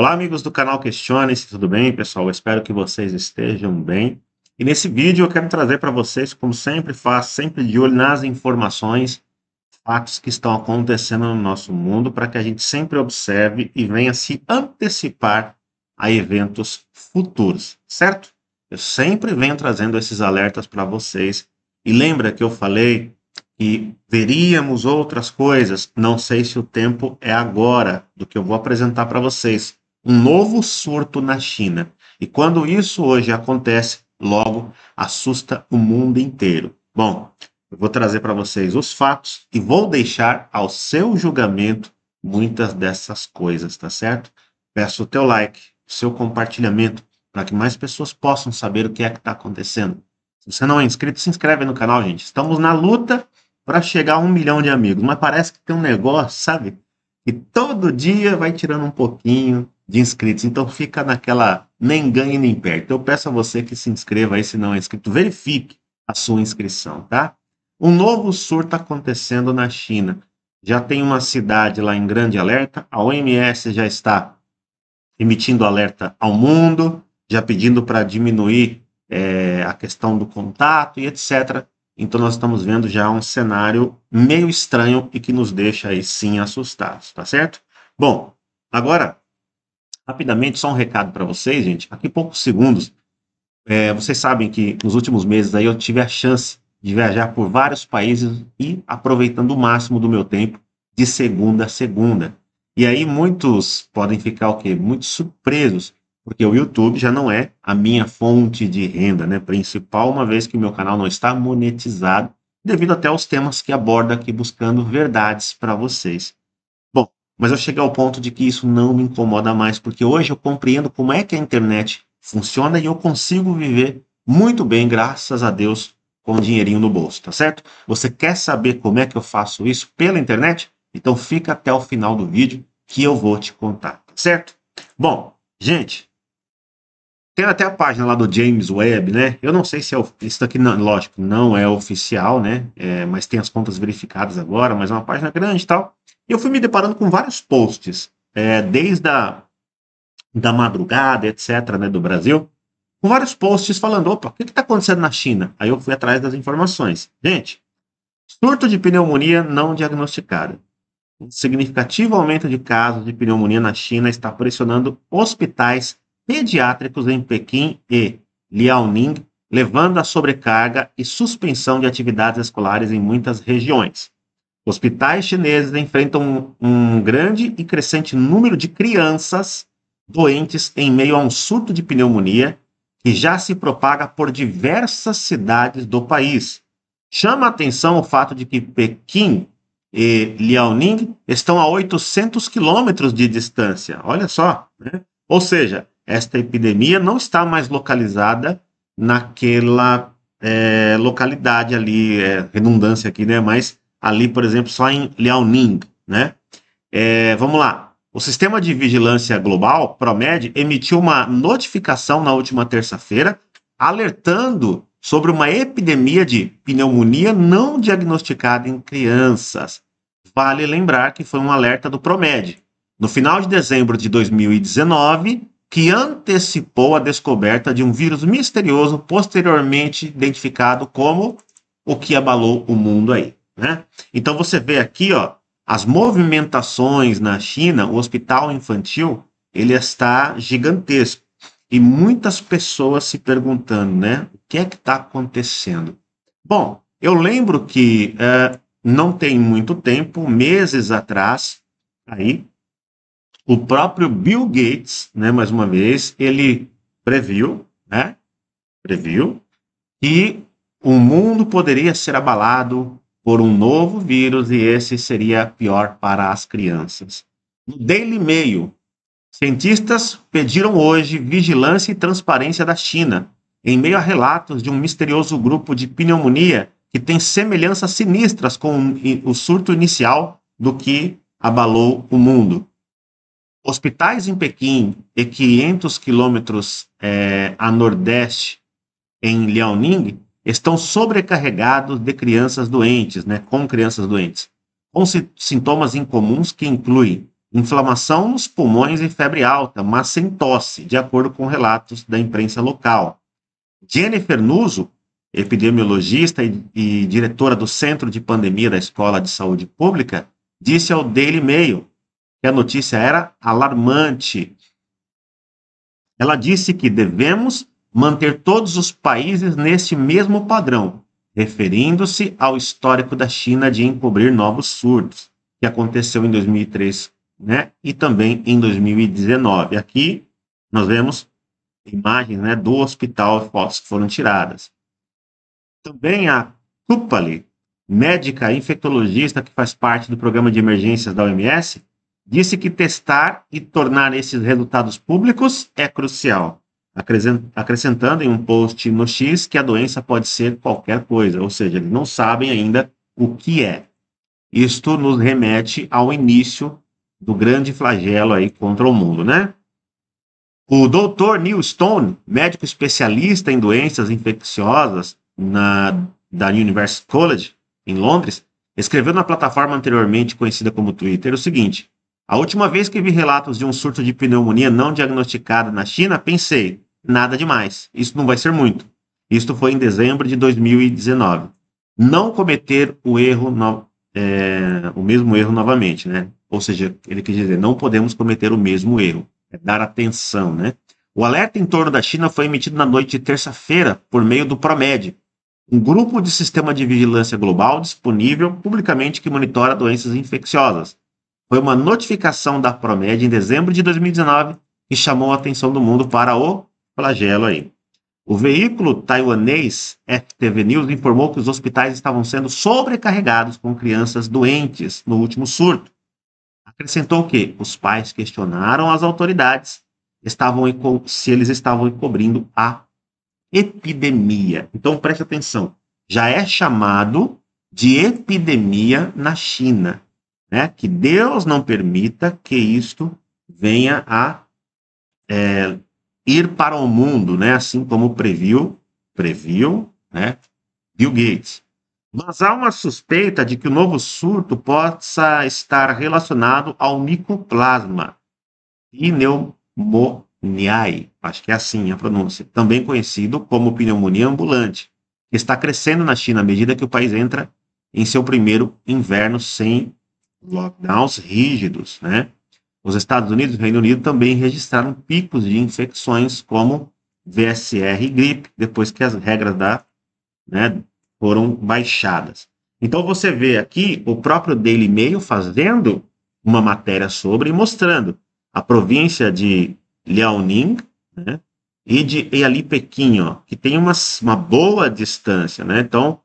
Olá, amigos do canal Questione-se, tudo bem, pessoal? Eu espero que vocês estejam bem. E nesse vídeo eu quero trazer para vocês, como sempre faço, sempre de olho nas informações, fatos que estão acontecendo no nosso mundo, para que a gente sempre observe e venha se antecipar a eventos futuros, certo? Eu sempre venho trazendo esses alertas para vocês. E lembra que eu falei que veríamos outras coisas. Não sei se o tempo é agora do que eu vou apresentar para vocês, um novo surto na China. E quando isso hoje acontece, logo assusta o mundo inteiro. Bom, eu vou trazer para vocês os fatos e vou deixar ao seu julgamento muitas dessas coisas, tá certo? Peço o teu like, o seu compartilhamento para que mais pessoas possam saber o que é que está acontecendo. Se você não é inscrito, se inscreve no canal, gente. Estamos na luta para chegar a um milhão de amigos, mas parece que tem um negócio, sabe? E todo dia vai tirando um pouquinho, de inscritos. Então fica naquela nem ganha nem perde. Então eu peço a você que se inscreva aí se não é inscrito, verifique a sua inscrição, tá? Um novo surto tá acontecendo na China. Já tem uma cidade lá em grande alerta. A OMS já está emitindo alerta ao mundo, já pedindo para diminuir é, a questão do contato e etc. Então nós estamos vendo já um cenário meio estranho e que nos deixa aí sim assustados, tá certo? Bom, agora Rapidamente, só um recado para vocês, gente. Aqui em poucos segundos, é, vocês sabem que nos últimos meses aí eu tive a chance de viajar por vários países e aproveitando o máximo do meu tempo de segunda a segunda. E aí muitos podem ficar o quê? Muito surpresos, porque o YouTube já não é a minha fonte de renda, né, principal, uma vez que o meu canal não está monetizado, devido até aos temas que aborda aqui buscando verdades para vocês mas eu cheguei ao ponto de que isso não me incomoda mais, porque hoje eu compreendo como é que a internet funciona e eu consigo viver muito bem, graças a Deus, com o dinheirinho no bolso, tá certo? Você quer saber como é que eu faço isso pela internet? Então fica até o final do vídeo que eu vou te contar, tá certo? Bom, gente, tem até a página lá do James Webb, né? Eu não sei se é. Isso aqui, não, lógico, não é oficial, né? É, mas tem as contas verificadas agora, mas é uma página grande e tal. E eu fui me deparando com vários posts, é, desde a da madrugada, etc., né, do Brasil, com vários posts falando: opa, o que está acontecendo na China? Aí eu fui atrás das informações. Gente, surto de pneumonia não diagnosticada. Um significativo aumento de casos de pneumonia na China está pressionando hospitais pediátricos em Pequim e Liaoning, levando à sobrecarga e suspensão de atividades escolares em muitas regiões. Hospitais chineses enfrentam um grande e crescente número de crianças doentes em meio a um surto de pneumonia que já se propaga por diversas cidades do país. Chama atenção o fato de que Pequim e Liaoning estão a 800 quilômetros de distância. Olha só, né? Ou seja, esta epidemia não está mais localizada naquela é, localidade ali, é, redundância aqui, né? Mas ali, por exemplo, só em Liaoning, né? É, vamos lá. O Sistema de Vigilância Global, PROMED, emitiu uma notificação na última terça-feira, alertando sobre uma epidemia de pneumonia não diagnosticada em crianças. Vale lembrar que foi um alerta do PROMED. No final de dezembro de 2019, que antecipou a descoberta de um vírus misterioso posteriormente identificado como o que abalou o mundo aí, né? Então você vê aqui, ó, as movimentações na China, o hospital infantil, ele está gigantesco. E muitas pessoas se perguntando, né? O que é que está acontecendo? Bom, eu lembro que eh, não tem muito tempo, meses atrás, aí, o próprio Bill Gates, né, mais uma vez, ele previu, né, previu que o mundo poderia ser abalado por um novo vírus e esse seria pior para as crianças. No Daily Mail, cientistas pediram hoje vigilância e transparência da China em meio a relatos de um misterioso grupo de pneumonia que tem semelhanças sinistras com o surto inicial do que abalou o mundo. Hospitais em Pequim e 500 quilômetros é, a nordeste, em Liaoning, estão sobrecarregados de crianças doentes, né, com crianças doentes, com si sintomas incomuns que incluem inflamação nos pulmões e febre alta, mas sem tosse, de acordo com relatos da imprensa local. Jennifer Nuso, epidemiologista e, e diretora do Centro de Pandemia da Escola de Saúde Pública, disse ao Daily Mail que a notícia era alarmante. Ela disse que devemos manter todos os países nesse mesmo padrão, referindo-se ao histórico da China de encobrir novos surtos, que aconteceu em 2003 né, e também em 2019. Aqui nós vemos imagens né, do hospital, fotos que foram tiradas. Também a Kupali, médica infectologista que faz parte do programa de emergências da OMS, disse que testar e tornar esses resultados públicos é crucial, acrescentando em um post no X que a doença pode ser qualquer coisa, ou seja, eles não sabem ainda o que é. Isto nos remete ao início do grande flagelo aí contra o mundo, né? O Dr. Neil Stone, médico especialista em doenças infecciosas na, da University College, em Londres, escreveu na plataforma anteriormente conhecida como Twitter o seguinte: a última vez que vi relatos de um surto de pneumonia não diagnosticada na China, pensei: nada demais, isso não vai ser muito. Isto foi em dezembro de 2019. Não cometer o erro, no, é, o mesmo erro novamente, né? Ou seja, ele quer dizer: não podemos cometer o mesmo erro. É dar atenção, né? O alerta em torno da China foi emitido na noite de terça-feira por meio do Promed, um grupo de sistema de vigilância global disponível publicamente que monitora doenças infecciosas foi uma notificação da Promed em dezembro de 2019 que chamou a atenção do mundo para o flagelo aí. O veículo taiwanês FTV News informou que os hospitais estavam sendo sobrecarregados com crianças doentes no último surto. Acrescentou que os pais questionaram as autoridades estavam se eles estavam encobrindo a epidemia. Então preste atenção, já é chamado de epidemia na China né? Que Deus não permita que isto venha a é, ir para o mundo, né? Assim como previu, previu, né? Bill Gates. Mas há uma suspeita de que o novo surto possa estar relacionado ao micoplasma e pneumoniae, acho que é assim a pronúncia, também conhecido como pneumonia ambulante, que está crescendo na China à medida que o país entra em seu primeiro inverno sem lockdowns rígidos, né? Os Estados Unidos e Reino Unido também registraram picos de infecções como VSR e gripe, depois que as regras da, né, foram baixadas. Então você vê aqui o próprio Daily Mail fazendo uma matéria sobre e mostrando a província de Liaoning né, e de e ali Pequim, ó, que tem uma, uma boa distância, né? Então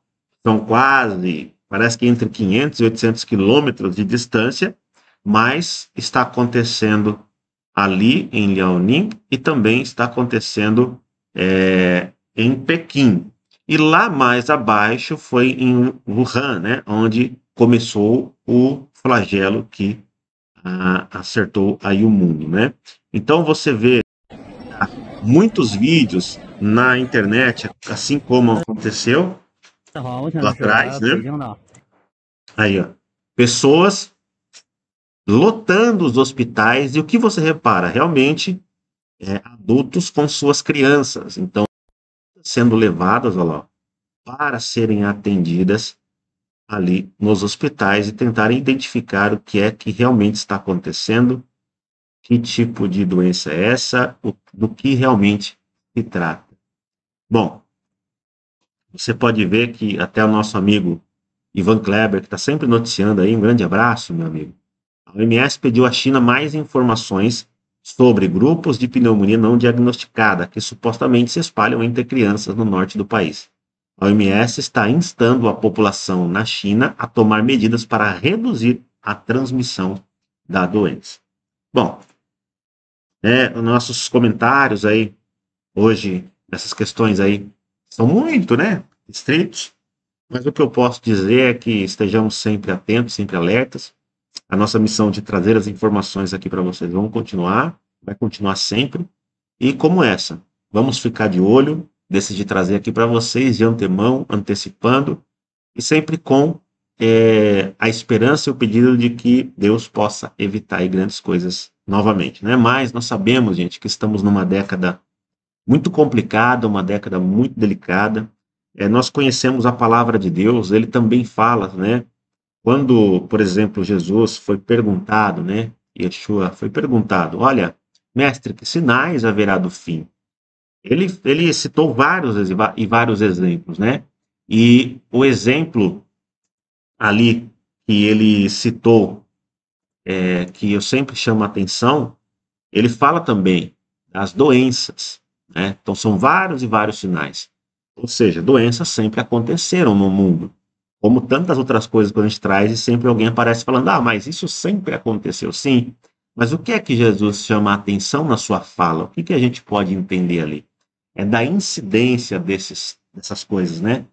são quase parece que entre 500 e 800 quilômetros de distância, mas está acontecendo ali em Liaoning e também está acontecendo é, em Pequim. E lá mais abaixo foi em Wuhan, né, onde começou o flagelo que ah, acertou aí o mundo, né? Então você vê muitos vídeos na internet, assim como aconteceu, Tá lá atrás, né? Aí, ó. Pessoas lotando os hospitais e o que você repara? Realmente, é, adultos com suas crianças. Então, sendo levadas, olha lá, para serem atendidas ali nos hospitais e tentarem identificar o que é que realmente está acontecendo, que tipo de doença é essa, o, do que realmente se trata. Bom, você pode ver que até o nosso amigo Ivan Kleber, que está sempre noticiando aí, um grande abraço, meu amigo. A OMS pediu à China mais informações sobre grupos de pneumonia não diagnosticada que supostamente se espalham entre crianças no norte do país. A OMS está instando a população na China a tomar medidas para reduzir a transmissão da doença. Bom, né, nossos comentários aí hoje, essas questões aí são muito, né? Estreitos, Mas o que eu posso dizer é que estejamos sempre atentos, sempre alertas. A nossa missão de trazer as informações aqui para vocês vão continuar, vai continuar sempre. E como essa, vamos ficar de olho, decidi trazer aqui para vocês de antemão, antecipando, e sempre com é, a esperança e o pedido de que Deus possa evitar grandes coisas novamente. Né? Mas nós sabemos, gente, que estamos numa década muito complicada, uma década muito delicada. É, nós conhecemos a palavra de Deus, ele também fala, né? Quando, por exemplo, Jesus foi perguntado, né? Yeshua foi perguntado: Olha, mestre, que sinais haverá do fim? Ele, ele citou vários e vários exemplos, né? E o exemplo ali que ele citou, é, que eu sempre chamo a atenção, ele fala também das doenças. Né? Então são vários e vários sinais. Ou seja, doenças sempre aconteceram no mundo. Como tantas outras coisas que a gente traz, e sempre alguém aparece falando: ah, mas isso sempre aconteceu, sim. Mas o que é que Jesus chama a atenção na sua fala? O que, que a gente pode entender ali? É da incidência desses, dessas coisas, né?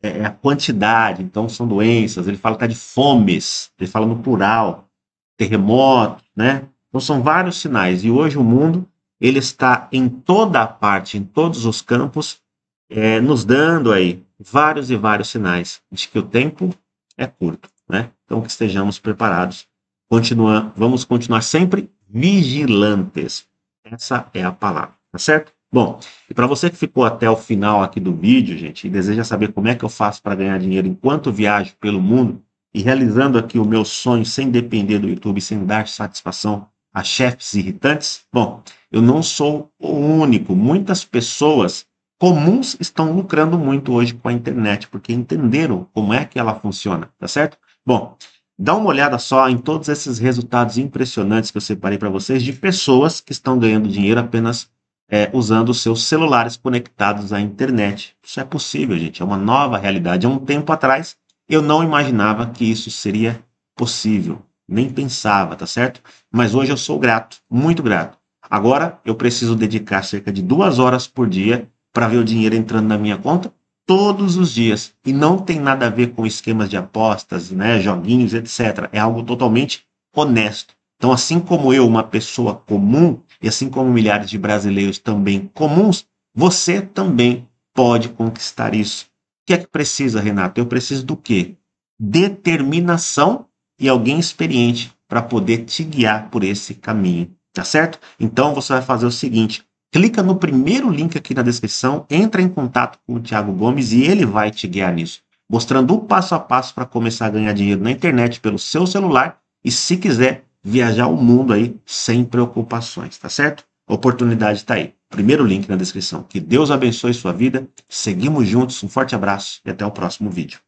É, é a quantidade, então são doenças. Ele fala que tá de fomes, ele fala no plural, terremoto, né? Então são vários sinais. E hoje o mundo ele está em toda a parte, em todos os campos, é, nos dando aí vários e vários sinais de que o tempo é curto, né? Então que estejamos preparados. Continua, vamos continuar sempre vigilantes. Essa é a palavra, tá certo? Bom, e para você que ficou até o final aqui do vídeo, gente, e deseja saber como é que eu faço para ganhar dinheiro enquanto viajo pelo mundo e realizando aqui o meu sonho sem depender do YouTube, sem dar satisfação a chefes irritantes? Bom, eu não sou o único. Muitas pessoas comuns estão lucrando muito hoje com a internet, porque entenderam como é que ela funciona, tá certo? Bom, dá uma olhada só em todos esses resultados impressionantes que eu separei para vocês de pessoas que estão ganhando dinheiro apenas é, usando seus celulares conectados à internet. Isso é possível, gente, é uma nova realidade. Há um tempo atrás, eu não imaginava que isso seria possível nem pensava, tá certo? Mas hoje eu sou grato, muito grato. Agora eu preciso dedicar cerca de duas horas por dia para ver o dinheiro entrando na minha conta todos os dias. E não tem nada a ver com esquemas de apostas, né, joguinhos, etc. É algo totalmente honesto. Então, assim como eu, uma pessoa comum, e assim como milhares de brasileiros também comuns, você também pode conquistar isso. O que é que precisa, Renato? Eu preciso do quê? Determinação e alguém experiente para poder te guiar por esse caminho, tá certo? Então você vai fazer o seguinte: clica no primeiro link aqui na descrição, entra em contato com o Thiago Gomes e ele vai te guiar nisso, mostrando o passo a passo para começar a ganhar dinheiro na internet pelo seu celular e se quiser viajar o mundo aí sem preocupações, tá certo? A oportunidade está aí. Primeiro link na descrição. Que Deus abençoe sua vida. Seguimos juntos. Um forte abraço e até o próximo vídeo.